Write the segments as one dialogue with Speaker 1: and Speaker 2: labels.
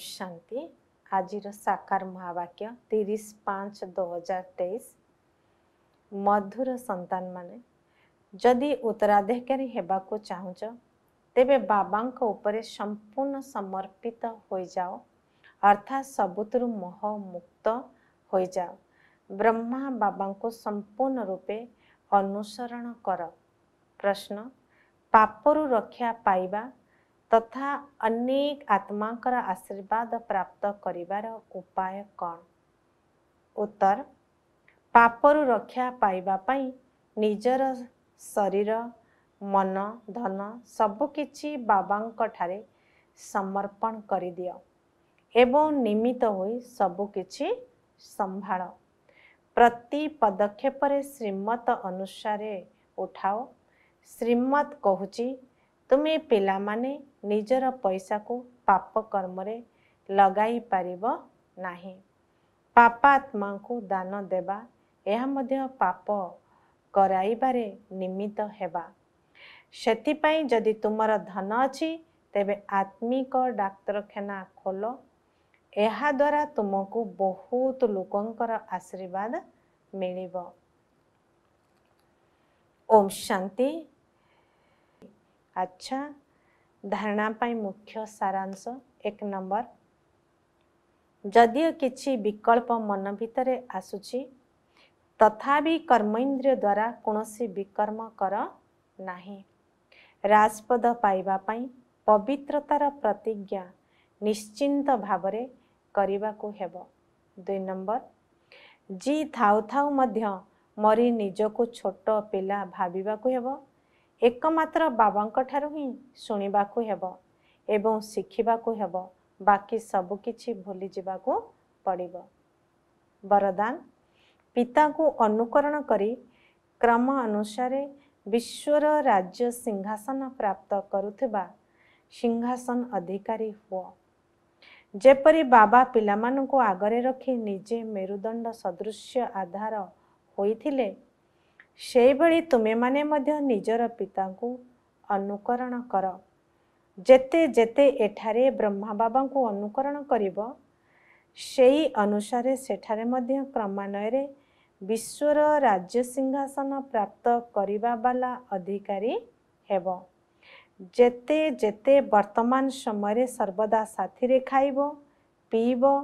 Speaker 1: ପଢୁଛନ୍ତି ଆଜିର ସାକାର ମହାବାକ୍ୟ ତିରିଶ ପାଞ୍ଚ ଦୁଇ ହଜାର ତେଇଶ ମଧୁର ସନ୍ତାନମାନେ ଯଦି ଉତ୍ତରାଧିକାରୀ ହେବାକୁ ଚାହୁଁଛ ତେବେ ବାବାଙ୍କ ଉପରେ ସମ୍ପୂର୍ଣ୍ଣ ସମର୍ପିତ ହୋଇଯାଅ ଅର୍ଥାତ୍ ସବୁଥିରୁ ମୋହ ମୁକ୍ତ ହୋଇଯାଅ ବ୍ରହ୍ମା ବାବାଙ୍କୁ ସମ୍ପୂର୍ଣ୍ଣ ରୂପେ ଅନୁସରଣ କର ପ୍ରଶ୍ନ ପାପରୁ ରକ୍ଷା ପାଇବା ତଥା ଅନେକ ଆତ୍ମାଙ୍କର ଆଶୀର୍ବାଦ ପ୍ରାପ୍ତ କରିବାର ଉପାୟ କ'ଣ ଉତ୍ତର ପାପରୁ ରକ୍ଷା ପାଇବା ପାଇଁ ନିଜର ଶରୀର ମନ ଧନ ସବୁକିଛି ବାବାଙ୍କଠାରେ ସମର୍ପଣ କରିଦିଅ ଏବଂ ନିମିତ ହୋଇ ସବୁକିଛି ସମ୍ଭାଳ ପ୍ରତି ପଦକ୍ଷେପରେ ଶ୍ରୀମତ ଅନୁସାରେ ଉଠାଅ ଶ୍ରୀମତ କହୁଛି ତୁମେ ପିଲାମାନେ ନିଜର ପଇସାକୁ ପାପ କର୍ମରେ ଲଗାଇ ପାରିବ ନାହିଁ ପାପାତ୍ମାଙ୍କୁ ଦାନ ଦେବା ଏହା ମଧ୍ୟ ପାପ କରାଇବାରେ ନିମିତ୍ତ ହେବା ସେଥିପାଇଁ ଯଦି ତୁମର ଧନ ଅଛି ତେବେ ଆତ୍ମିକ ଡାକ୍ତରଖାନା ଖୋଲ ଏହାଦ୍ୱାରା ତୁମକୁ ବହୁତ ଲୋକଙ୍କର ଆଶୀର୍ବାଦ ମିଳିବ ଓମ୍ ଶାନ୍ତି ଆଚ୍ଛା ଧାରଣା ପାଇଁ ମୁଖ୍ୟ ସାରାଂଶ ଏକ ନମ୍ବର ଯଦିଓ କିଛି ବିକଳ୍ପ ମନ ଭିତରେ ଆସୁଛି ତଥାପି କର୍ମେନ୍ଦ୍ରିୟ ଦ୍ୱାରା କୌଣସି ବିକର୍ମ କର ନାହିଁ ରାଜପଦ ପାଇବା ପାଇଁ ପବିତ୍ରତାର ପ୍ରତିଜ୍ଞା ନିଶ୍ଚିନ୍ତ ଭାବରେ କରିବାକୁ ହେବ ଦୁଇ ନମ୍ବର ଜି ଥାଉ ଥାଉ ମଧ୍ୟ ମରି ନିଜକୁ ଛୋଟ ପିଲା ଭାବିବାକୁ ହେବ ଏକମାତ୍ର ବାବାଙ୍କଠାରୁ ହିଁ ଶୁଣିବାକୁ ହେବ ଏବଂ ଶିଖିବାକୁ ହେବ ବାକି ସବୁକିଛି ଭୁଲିଯିବାକୁ ପଡ଼ିବ ବରଦାନ ପିତାଙ୍କୁ ଅନୁକରଣ କରି କ୍ରମ ଅନୁସାରେ ବିଶ୍ୱର ରାଜ୍ୟ ସିଂହାସନ ପ୍ରାପ୍ତ କରୁଥିବା ସିଂହାସନ ଅଧିକାରୀ ହୁଅ ଯେପରି ବାବା ପିଲାମାନଙ୍କୁ ଆଗରେ ରଖି ନିଜେ ମେରୁଦଣ୍ଡ ସଦୃଶ ଆଧାର ହୋଇଥିଲେ ସେହିଭଳି ତୁମେମାନେ ମଧ୍ୟ ନିଜର ପିତାଙ୍କୁ ଅନୁକରଣ କର ଯେତେ ଯେତେ ଏଠାରେ ବ୍ରହ୍ମା ବାବାଙ୍କୁ ଅନୁକରଣ କରିବ ସେହି ଅନୁସାରେ ସେଠାରେ ମଧ୍ୟ କ୍ରମାନ୍ୱୟରେ ବିଶ୍ୱର ରାଜ୍ୟ ସିଂହାସନ ପ୍ରାପ୍ତ କରିବା ବାଲା ଅଧିକାରୀ ହେବ ଯେତେ ଯେତେ ବର୍ତ୍ତମାନ ସମୟରେ ସର୍ବଦା ସାଥିରେ ଖାଇବ ପିଇବ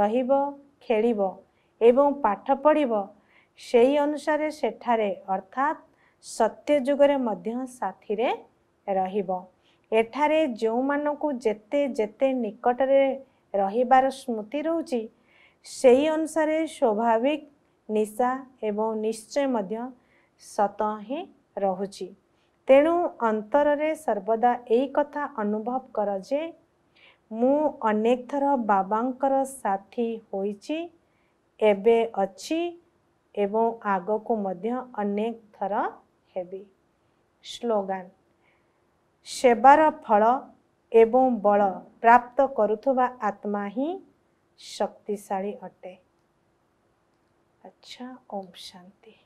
Speaker 1: ରହିବ ଖେଳିବ ଏବଂ ପାଠ ପଢ଼ିବ ସେହି ଅନୁସାରେ ସେଠାରେ ଅର୍ଥାତ୍ ସତ୍ୟ ଯୁଗରେ ମଧ୍ୟ ସାଥିରେ ରହିବ ଏଠାରେ ଯେଉଁମାନଙ୍କୁ ଯେତେ ଯେତେ ନିକଟରେ ରହିବାର ସ୍ମୃତି ରହୁଛି ସେହି ଅନୁସାରେ ସ୍ୱାଭାବିକ ନିଶା ଏବଂ ନିଶ୍ଚୟ ମଧ୍ୟ ସତ ହିଁ ରହୁଛି ତେଣୁ ଅନ୍ତରରେ ସର୍ବଦା ଏଇ କଥା ଅନୁଭବ କର ଯେ ମୁଁ ଅନେକ ଥର ବାବାଙ୍କର ସାଥି ହୋଇଛି ଏବେ ଅଛି ଏବଂ ଆଗକୁ ମଧ୍ୟ ଅନେକ ଥର ହେବି ସ୍ଲୋଗାନ ସେବାର ଫଳ ଏବଂ ବଳ ପ୍ରାପ୍ତ କରୁଥିବା ଆତ୍ମା ହିଁ ଶକ୍ତିଶାଳୀ ଅଟେ ଆଚ୍ଛା ଓମ୍ ଶାନ୍ତି